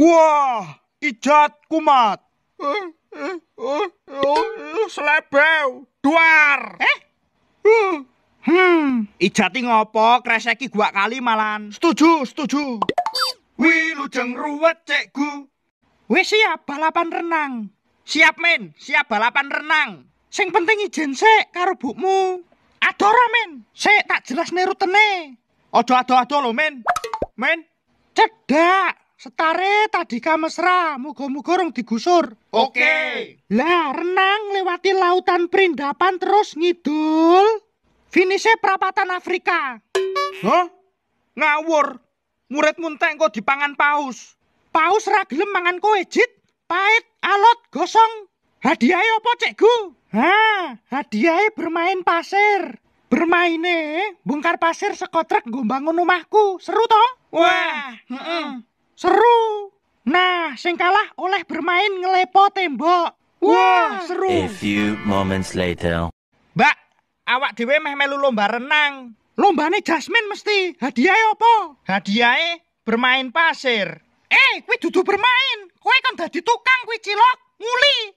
Wah, ijat kumat. Selebew, duar. Eh? Hmm, hmm. ijat ini ngopo kreseki gua kali malan. Setuju, setuju. Wih, lu jeng ruwet cekku. Wih siap balapan renang. Siap men, siap balapan renang. Sing penting ijen sek, karo bukmu. Adora ah, men, sek tak jelas nerutene. Ojo ado-ado lo men. Men, cedak. Setare tadi kamasra, muga-muga rong digusur. Oke. Okay. Lah, renang lewati lautan perindapan terus ngidul. Finise perapatan Afrika. Hah? Ngawur. Muridmu entek di dipangan paus. Paus ra gelem mangan kowe, Jit. Pahit, alot, gosong. Hadiahnya apa, Hah? Hadiah hadiahnya bermain pasir. Bermaine bongkar pasir sekotrek trek bangun omahku. Seru toh? Wah, Nah, sing kalah oleh bermain ngelepo tembok. Wah, wow, seru. A few moments later. Mbak, awak dhewe meh melu lomba renang. Lombane Jasmine mesti. Hadiahe opo? eh, bermain pasir. Eh, kuwi dudu bermain. Kowe kan dadi tukang kuwi cilok, nguli.